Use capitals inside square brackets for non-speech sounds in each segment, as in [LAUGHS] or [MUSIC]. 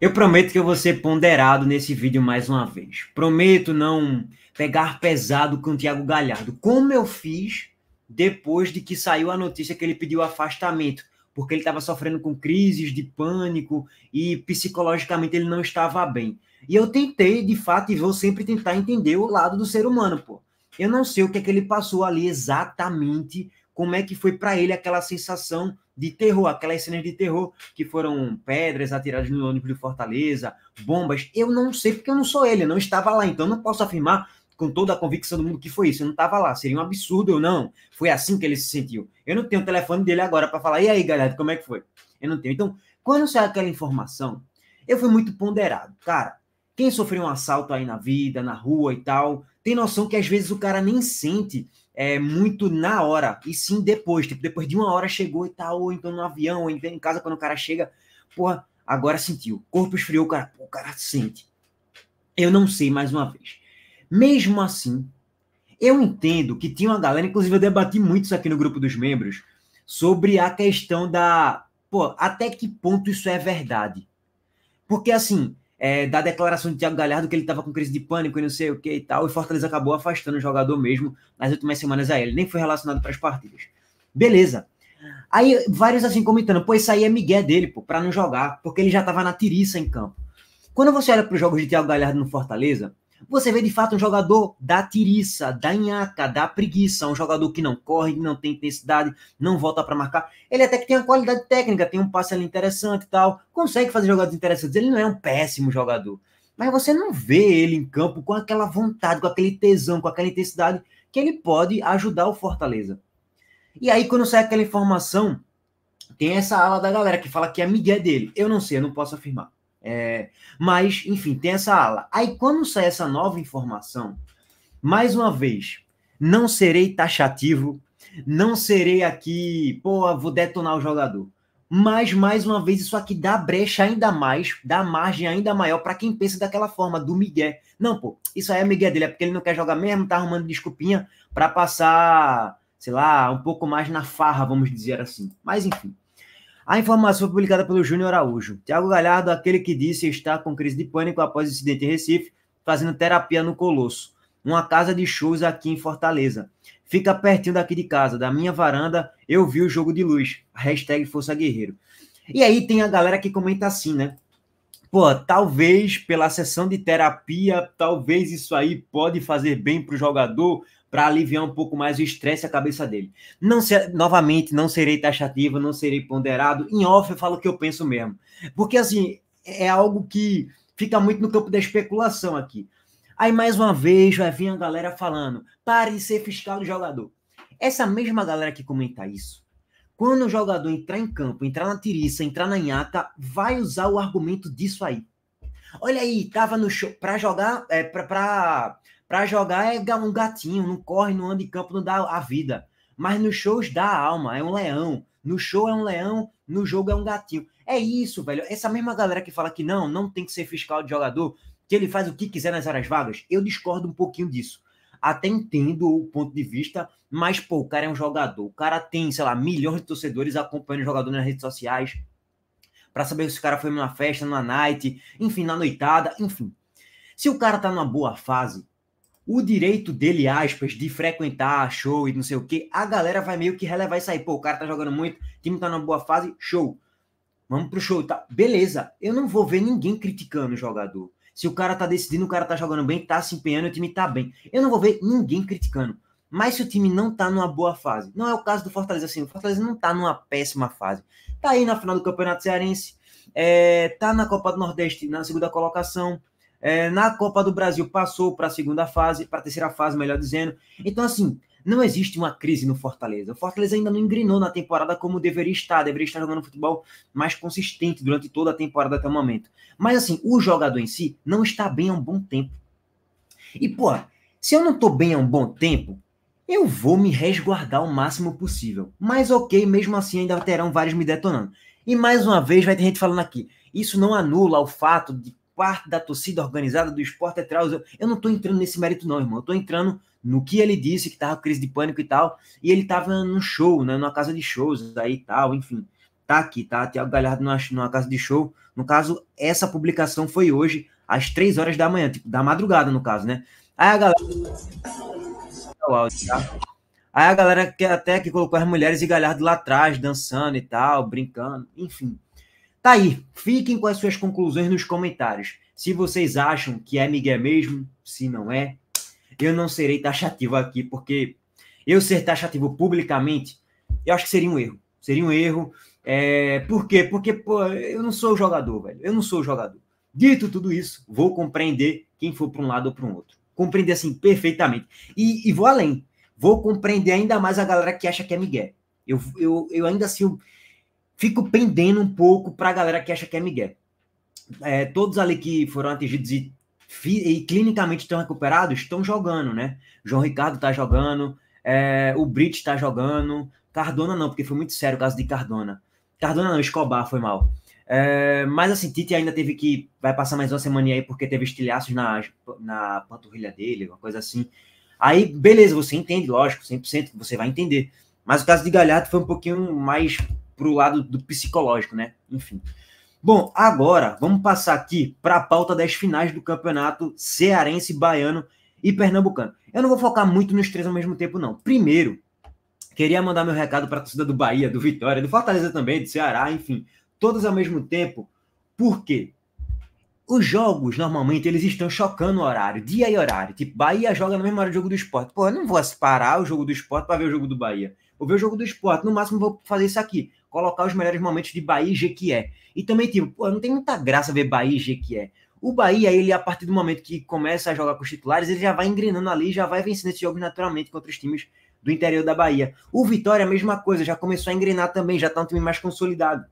Eu prometo que eu vou ser ponderado nesse vídeo mais uma vez. Prometo não pegar pesado com o Thiago Galhardo, como eu fiz depois de que saiu a notícia que ele pediu afastamento, porque ele estava sofrendo com crises de pânico e psicologicamente ele não estava bem. E eu tentei, de fato, e vou sempre tentar entender o lado do ser humano, pô. Eu não sei o que é que ele passou ali exatamente como é que foi para ele aquela sensação de terror, aquelas cenas de terror que foram pedras atiradas no ônibus de Fortaleza, bombas. Eu não sei porque eu não sou ele, eu não estava lá, então não posso afirmar com toda a convicção do mundo que foi isso. Eu não estava lá, seria um absurdo eu não. Foi assim que ele se sentiu. Eu não tenho o telefone dele agora para falar, e aí, galera, como é que foi? Eu não tenho. Então, quando sai aquela informação, eu fui muito ponderado. Cara, quem sofreu um assalto aí na vida, na rua e tal, tem noção que às vezes o cara nem sente é, muito na hora, e sim depois. Tipo, depois de uma hora chegou e tal, ou então no avião, ou entrou em casa, quando o cara chega, porra, agora sentiu. corpo esfriou, o cara, pô, o cara sente. Eu não sei, mais uma vez. Mesmo assim, eu entendo que tinha uma galera, inclusive eu debati muito isso aqui no grupo dos membros, sobre a questão da. Pô, até que ponto isso é verdade? Porque, assim, é, da declaração de Thiago Galhardo que ele estava com crise de pânico e não sei o que e tal, e Fortaleza acabou afastando o jogador mesmo nas últimas semanas a ele, nem foi relacionado para as partidas. Beleza. Aí vários assim comentando, pô, isso aí é migué dele, pô, pra não jogar, porque ele já tava na tiriça em campo. Quando você olha para os jogos de Thiago Galhardo no Fortaleza, você vê de fato um jogador da tiriça, da nhaca, da preguiça, um jogador que não corre, não tem intensidade, não volta para marcar. Ele até que tem a qualidade técnica, tem um passe ali interessante e tal, consegue fazer jogadas interessantes. Ele não é um péssimo jogador, mas você não vê ele em campo com aquela vontade, com aquele tesão, com aquela intensidade que ele pode ajudar o Fortaleza. E aí quando sai aquela informação, tem essa ala da galera que fala que é a Miguel dele. Eu não sei, eu não posso afirmar. É, mas, enfim, tem essa ala. Aí, quando sai essa nova informação, mais uma vez, não serei taxativo, não serei aqui, pô, vou detonar o jogador. Mas, mais uma vez, isso aqui dá brecha ainda mais, dá margem ainda maior para quem pensa daquela forma, do Miguel. Não, pô, isso aí é Miguel dele, é porque ele não quer jogar mesmo, tá arrumando desculpinha para passar, sei lá, um pouco mais na farra, vamos dizer assim. Mas, enfim. A informação foi publicada pelo Júnior Araújo. Tiago Galhardo, aquele que disse estar com crise de pânico após o incidente em Recife, fazendo terapia no Colosso, uma casa de shows aqui em Fortaleza. Fica pertinho daqui de casa, da minha varanda, eu vi o jogo de luz. Hashtag Força Guerreiro. E aí tem a galera que comenta assim, né? Pô, talvez pela sessão de terapia, talvez isso aí pode fazer bem para o jogador, para aliviar um pouco mais o estresse a cabeça dele. Não se, novamente, não serei taxativo, não serei ponderado. Em off eu falo o que eu penso mesmo. Porque assim, é algo que fica muito no campo da especulação aqui. Aí mais uma vez vai vir a galera falando: pare de ser fiscal do jogador. Essa mesma galera que comenta isso, quando o jogador entrar em campo, entrar na tiriça, entrar na nhaca, vai usar o argumento disso aí. Olha aí, tava no show para jogar, é, para para jogar é um gatinho, não corre, não anda em campo, não dá a vida. Mas nos shows dá a alma, é um leão. No show é um leão, no jogo é um gatinho. É isso, velho. Essa mesma galera que fala que não, não tem que ser fiscal de jogador, que ele faz o que quiser nas áreas vagas, eu discordo um pouquinho disso. Até entendo o ponto de vista, mas, pô, o cara é um jogador. O cara tem, sei lá, milhões de torcedores acompanhando o jogador nas redes sociais para saber se o cara foi numa festa, numa night, enfim, na noitada, enfim. Se o cara tá numa boa fase, o direito dele, aspas, de frequentar show e não sei o que, a galera vai meio que relevar isso aí. Pô, o cara tá jogando muito, o time tá numa boa fase, show. Vamos pro show, tá? Beleza. Eu não vou ver ninguém criticando o jogador. Se o cara tá decidindo, o cara tá jogando bem, tá se empenhando, o time tá bem. Eu não vou ver ninguém criticando. Mas se o time não tá numa boa fase, não é o caso do Fortaleza assim, o Fortaleza não tá numa péssima fase. Tá aí na final do Campeonato Cearense, é, tá na Copa do Nordeste na segunda colocação, é, na Copa do Brasil passou para a segunda fase, para a terceira fase, melhor dizendo. Então, assim, não existe uma crise no Fortaleza. O Fortaleza ainda não engrenou na temporada como deveria estar, deveria estar jogando futebol mais consistente durante toda a temporada até o momento. Mas, assim, o jogador em si não está bem há um bom tempo. E, pô se eu não estou bem há um bom tempo, eu vou me resguardar o máximo possível. Mas, ok, mesmo assim, ainda terão vários me detonando. E mais uma vez vai ter gente falando aqui. Isso não anula o fato de parte da torcida organizada do esporte é Eu não tô entrando nesse mérito, não, irmão. Eu tô entrando no que ele disse, que tava crise de pânico e tal, e ele tava num show, né? Numa casa de shows aí e tal, enfim. Tá aqui, tá? Tiago Galhardo numa, numa casa de show. No caso, essa publicação foi hoje, às três horas da manhã, tipo, da madrugada, no caso, né? Aí a galera. Tá? Aí a galera que até que colocou as mulheres e Galhardo lá atrás, dançando e tal, brincando, enfim. Tá aí, fiquem com as suas conclusões nos comentários. Se vocês acham que é Miguel mesmo, se não é, eu não serei taxativo aqui, porque eu ser taxativo publicamente, eu acho que seria um erro. Seria um erro. É, por quê? Porque pô, eu não sou jogador, velho. Eu não sou jogador. Dito tudo isso, vou compreender quem for para um lado ou para um outro. Compreender assim perfeitamente. E, e, vou além. Vou compreender ainda mais a galera que acha que é Miguel. Eu, eu, eu ainda assim. Eu, fico pendendo um pouco para a galera que acha que é Miguel. É, todos ali que foram atingidos e, e, clinicamente estão recuperados estão jogando, né? João Ricardo está jogando, é, o Brit está jogando, Cardona não, porque foi muito sério o caso de Cardona. Cardona não, Escobar foi mal. É, mas assim, Tite ainda teve que. Vai passar mais uma semana aí porque teve estilhaços na, na panturrilha dele, uma coisa assim. Aí, beleza, você entende, lógico, 100% você vai entender. Mas o caso de Galhardo foi um pouquinho mais pro lado do psicológico, né? Enfim. Bom, agora vamos passar aqui para a pauta das finais do campeonato cearense, baiano e pernambucano. Eu não vou focar muito nos três ao mesmo tempo, não. Primeiro, queria mandar meu recado para a torcida do Bahia, do Vitória, do Fortaleza também, do Ceará, enfim, todos ao mesmo tempo, porque os jogos normalmente eles estão chocando o horário, dia e horário. Tipo, Bahia joga na mesma hora do jogo do esporte. Pô, eu não vou parar o jogo do esporte para ver o jogo do Bahia ou ver o jogo do esporte. No máximo, vou fazer isso aqui. Colocar os melhores momentos de Bahia e Jequié. E também, tipo, pô, não tem muita graça ver Bahia e Jequié. O Bahia, ele, a partir do momento que começa a jogar com os titulares, ele já vai engrenando ali, já vai vencendo esse jogo naturalmente contra os times do interior da Bahia. O Vitória, a mesma coisa, já começou a engrenar também, já tá um time mais consolidado.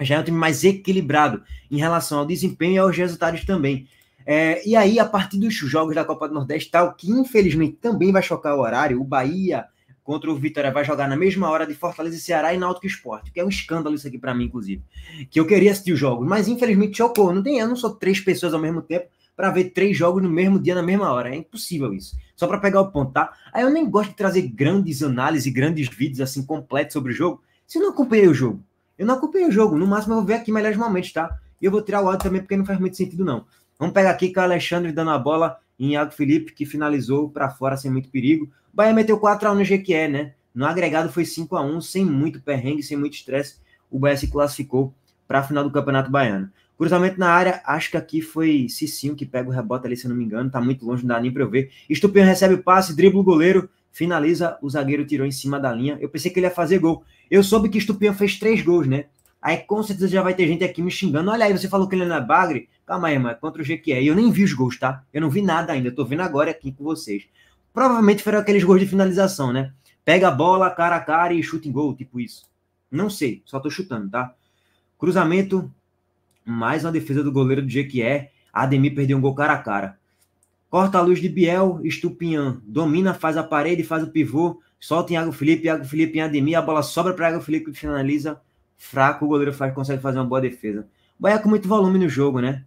Já é um time mais equilibrado em relação ao desempenho e aos resultados também. É, e aí, a partir dos jogos da Copa do Nordeste, tal, que infelizmente também vai chocar o horário, o Bahia contra o Vitória vai jogar na mesma hora de Fortaleza e Ceará e Náutico Esporte, que é um escândalo isso aqui para mim, inclusive. Que eu queria assistir os jogos, mas infelizmente chocou. Não tem, eu não sou três pessoas ao mesmo tempo para ver três jogos no mesmo dia, na mesma hora. É impossível isso. Só para pegar o ponto, tá? Aí eu nem gosto de trazer grandes análises, grandes vídeos assim completos sobre o jogo, se eu não acompanhei o jogo. Eu não acompanhei o jogo, no máximo eu vou ver aqui melhores momentos, tá? E eu vou tirar o áudio também porque não faz muito sentido não. Vamos pegar aqui com o Alexandre dando a bola em Iago Felipe, que finalizou para fora sem muito perigo. Bahia meteu 4x1 no GQE, né? No agregado foi 5 a 1 sem muito perrengue, sem muito estresse. O Bahia se classificou para a final do Campeonato Baiano. Cruzamento na área, acho que aqui foi Cicinho que pega o rebote ali, se eu não me engano. Tá muito longe, não dá nem para eu ver. Estupinho recebe o passe, dribla o goleiro, finaliza, o zagueiro tirou em cima da linha. Eu pensei que ele ia fazer gol. Eu soube que Estupinho fez três gols, né? Aí com certeza já vai ter gente aqui me xingando. Olha aí, você falou que ele não é bagre. Calma aí, irmã, é contra o Jequié. E eu nem vi os gols, tá? Eu não vi nada ainda, eu tô vendo agora aqui com vocês. Provavelmente foram aqueles gols de finalização, né? Pega a bola cara a cara e chuta em gol, tipo isso. Não sei, só tô chutando, tá? Cruzamento, mais uma defesa do goleiro do é. Ademir perdeu um gol cara a cara. Corta a luz de Biel, Estupinhan. Domina, faz a parede, faz o pivô. Solta em Iago Felipe, Iago Felipe em Ademir. A bola sobra para Iago Felipe que finaliza. Fraco, o goleiro faz, consegue fazer uma boa defesa. Bahia com muito volume no jogo, né?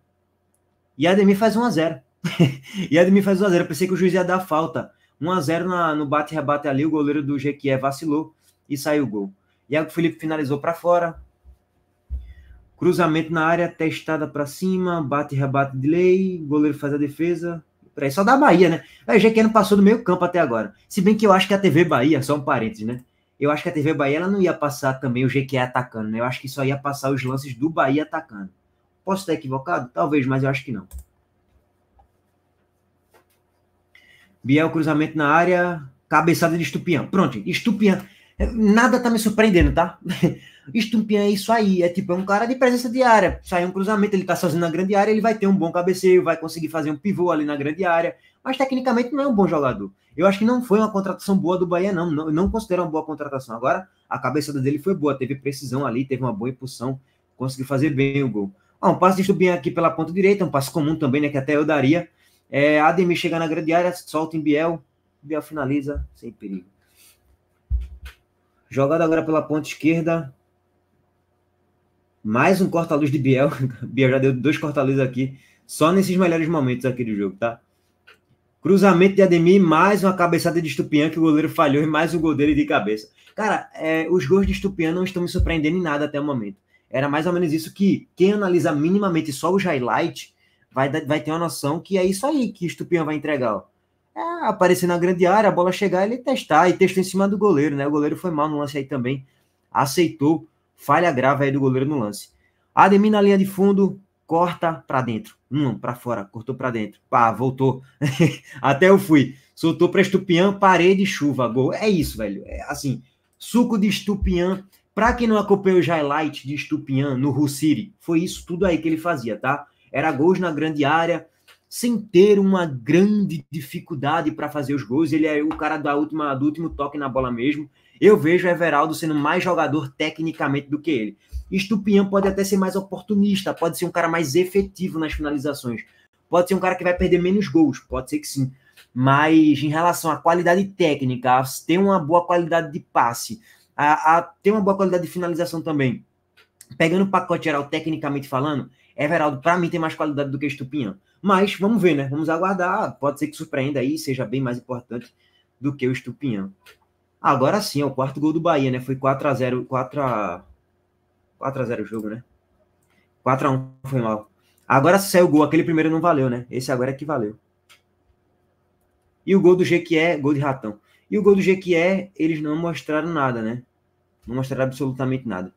E Ademir faz 1x0. [LAUGHS] e Ademir faz 1x0. Eu pensei que o juiz ia dar falta. 1x0 no bate-rebate ali, o goleiro do Jequié vacilou e saiu o gol. Iago Felipe finalizou para fora. Cruzamento na área, testada para cima, bate-rebate de lei, goleiro faz a defesa. Peraí, só da Bahia, né? É, o Jequié não passou do meio campo até agora. Se bem que eu acho que a TV Bahia, só um parênteses, né? Eu acho que a TV Bahia ela não ia passar também o Jequié atacando, né? Eu acho que só ia passar os lances do Bahia atacando. Posso estar equivocado? Talvez, mas eu acho que não. Biel, cruzamento na área, cabeçada de Estupian. Pronto, Estupian. É, nada tá me surpreendendo, tá? [LAUGHS] Estupian é isso aí. É tipo, é um cara de presença de área. Sai um cruzamento, ele tá sozinho na grande área, ele vai ter um bom cabeceio, vai conseguir fazer um pivô ali na grande área. Mas tecnicamente não é um bom jogador. Eu acho que não foi uma contratação boa do Bahia, não. Não, não considero uma boa contratação. Agora, a cabeçada dele foi boa, teve precisão ali, teve uma boa impulsão, conseguiu fazer bem o gol. Ah, um passe de Estupian aqui pela ponta direita, um passe comum também, né? Que até eu daria é, Ademir chega na grande área, solta em Biel. Biel finaliza sem perigo. Jogada agora pela ponta esquerda. Mais um corta-luz de Biel. [LAUGHS] Biel já deu dois corta-luz aqui. Só nesses melhores momentos aqui do jogo, tá? Cruzamento de Ademir, mais uma cabeçada de Estupian que o goleiro falhou e mais um gol dele de cabeça. Cara, é, os gols de Estupian não estão me surpreendendo em nada até o momento. Era mais ou menos isso que quem analisa minimamente só os highlights vai, vai ter uma noção que é isso aí que Estupião vai entregar. Ó. É aparecer na grande área, a bola chegar, ele testar, e testou em cima do goleiro, né? O goleiro foi mal no lance aí também, aceitou falha grave aí do goleiro no lance. Ademir na linha de fundo, corta para dentro. Hum, para fora, cortou para dentro. Pá, voltou. [LAUGHS] Até eu fui. Soltou para Estupião, parede, chuva, gol. É isso, velho. É assim, suco de Estupião. Para quem não acompanhou o highlight de Estupião no Russiri, foi isso tudo aí que ele fazia, tá? era gols na grande área, sem ter uma grande dificuldade para fazer os gols. Ele é o cara da última, do último toque na bola mesmo. Eu vejo Everaldo sendo mais jogador tecnicamente do que ele. Estupinhão pode até ser mais oportunista, pode ser um cara mais efetivo nas finalizações, pode ser um cara que vai perder menos gols, pode ser que sim. Mas em relação à qualidade técnica, ter uma boa qualidade de passe, a, a ter uma boa qualidade de finalização também, pegando o pacote geral tecnicamente falando, Everaldo, para mim, tem mais qualidade do que Estupinhão. Mas vamos ver, né? Vamos aguardar. Pode ser que surpreenda aí, seja bem mais importante do que o Estupinhão. Agora sim, é o quarto gol do Bahia, né? Foi 4 a 0 4 x a 0 o jogo, né? 4 a 1 foi mal. Agora saiu o gol, aquele primeiro não valeu, né? Esse agora é que valeu. E o gol do é gol de ratão. E o gol do é eles não mostraram nada, né? Não mostraram absolutamente nada.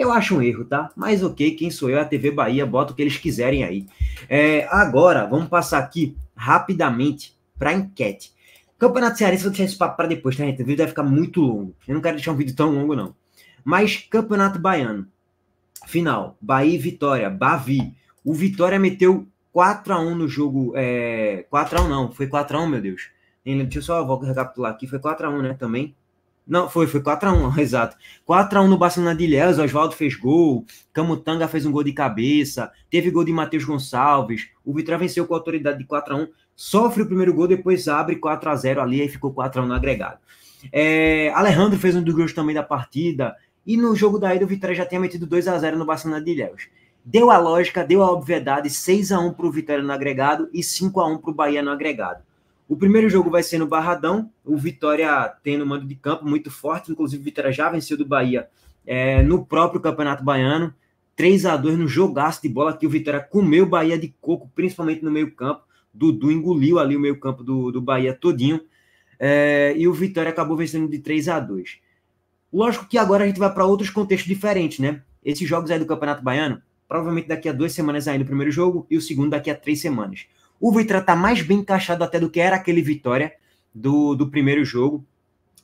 Eu acho um erro, tá? Mas ok, quem sou eu? A TV Bahia, bota o que eles quiserem aí. É, agora, vamos passar aqui rapidamente para a enquete. Campeonato Cearense, vou deixar esse papo para depois, tá, gente? O vídeo vai ficar muito longo. Eu não quero deixar um vídeo tão longo, não. Mas Campeonato Baiano. Final, Bahia e Vitória, Bavi. O Vitória meteu 4x1 no jogo. É... 4x1 não, foi 4x1, meu Deus. Deixa eu só vou recapitular aqui, foi 4x1, né? Também. Não, foi, foi 4x1, [LAUGHS] exato. 4x1 no Barcelona de Ilhéus, Oswaldo fez gol, Camutanga fez um gol de cabeça, teve gol de Matheus Gonçalves, o Vitral venceu com a autoridade de 4x1, sofre o primeiro gol, depois abre 4x0 ali, aí ficou 4x1 no agregado. É, Alejandro fez um dos gols também da partida, e no jogo da ida o Vitória já tinha metido 2x0 no Barcelona de Ilhéus. Deu a lógica, deu a obviedade, 6x1 para o Vitória no agregado e 5x1 para o Bahia no agregado. O primeiro jogo vai ser no Barradão, o Vitória tendo um mando de campo muito forte, inclusive o Vitória já venceu do Bahia é, no próprio Campeonato Baiano, 3 a 2 no jogaço de bola que o Vitória comeu o Bahia de coco, principalmente no meio campo, Dudu engoliu ali o meio campo do, do Bahia todinho, é, e o Vitória acabou vencendo de 3 a 2 Lógico que agora a gente vai para outros contextos diferentes, né? Esses jogos aí do Campeonato Baiano, provavelmente daqui a duas semanas ainda o primeiro jogo e o segundo daqui a três semanas. O Vitra tá mais bem encaixado até do que era aquele vitória do, do primeiro jogo,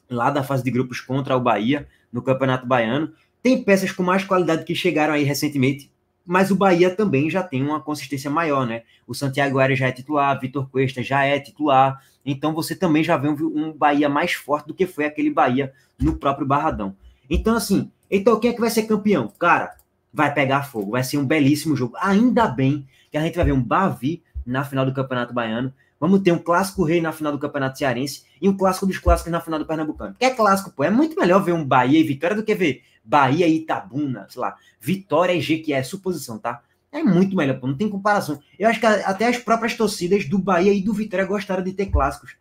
lá da fase de grupos contra o Bahia, no Campeonato Baiano. Tem peças com mais qualidade que chegaram aí recentemente, mas o Bahia também já tem uma consistência maior, né? O Santiago Arias já é titular, Vitor Cuesta já é titular, então você também já vê um, um Bahia mais forte do que foi aquele Bahia no próprio Barradão. Então, assim, então quem é que vai ser campeão? Cara, vai pegar fogo, vai ser um belíssimo jogo. Ainda bem que a gente vai ver um Bavi na final do Campeonato Baiano. Vamos ter um clássico rei na final do Campeonato Cearense e um clássico dos clássicos na final do Pernambucano. Que é clássico, pô. É muito melhor ver um Bahia e Vitória do que ver Bahia e Itabuna, sei lá. Vitória e que é suposição, tá? É muito melhor, pô. Não tem comparação. Eu acho que até as próprias torcidas do Bahia e do Vitória gostaram de ter clássicos.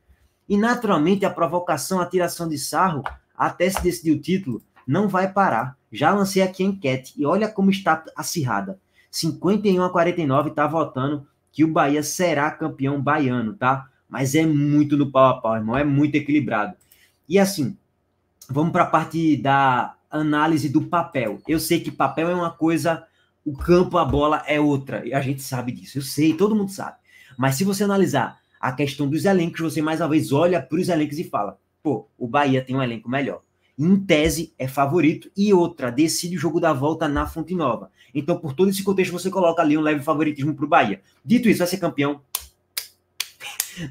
E naturalmente a provocação, a tiração de sarro, até se decidir o título, não vai parar. Já lancei aqui a enquete e olha como está acirrada. 51 a 49 está votando que o Bahia será campeão baiano, tá? Mas é muito no pau a pau, irmão, é muito equilibrado. E assim, vamos para a parte da análise do papel. Eu sei que papel é uma coisa, o campo, a bola é outra. E a gente sabe disso, eu sei, todo mundo sabe. Mas se você analisar a questão dos elencos, você mais uma vez olha para os elencos e fala: pô, o Bahia tem um elenco melhor em tese, é favorito. E outra, decide o jogo da volta na Fonte Nova. Então, por todo esse contexto, você coloca ali um leve favoritismo para o Bahia. Dito isso, vai ser campeão?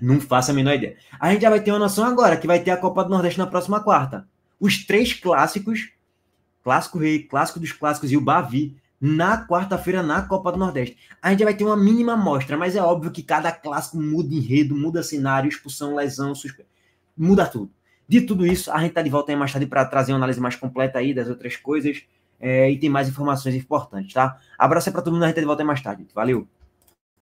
Não faço a menor ideia. A gente já vai ter uma noção agora que vai ter a Copa do Nordeste na próxima quarta. Os três clássicos, Clássico Rei, Clássico dos Clássicos e o Bavi, na quarta-feira na Copa do Nordeste. A gente vai ter uma mínima amostra, mas é óbvio que cada clássico muda enredo, muda cenário, expulsão, lesão, suspe... muda tudo. De tudo isso, a gente está de volta aí mais tarde para trazer uma análise mais completa aí das outras coisas é, e tem mais informações importantes, tá? Abraço para todo mundo, a gente está de volta aí mais tarde. Valeu!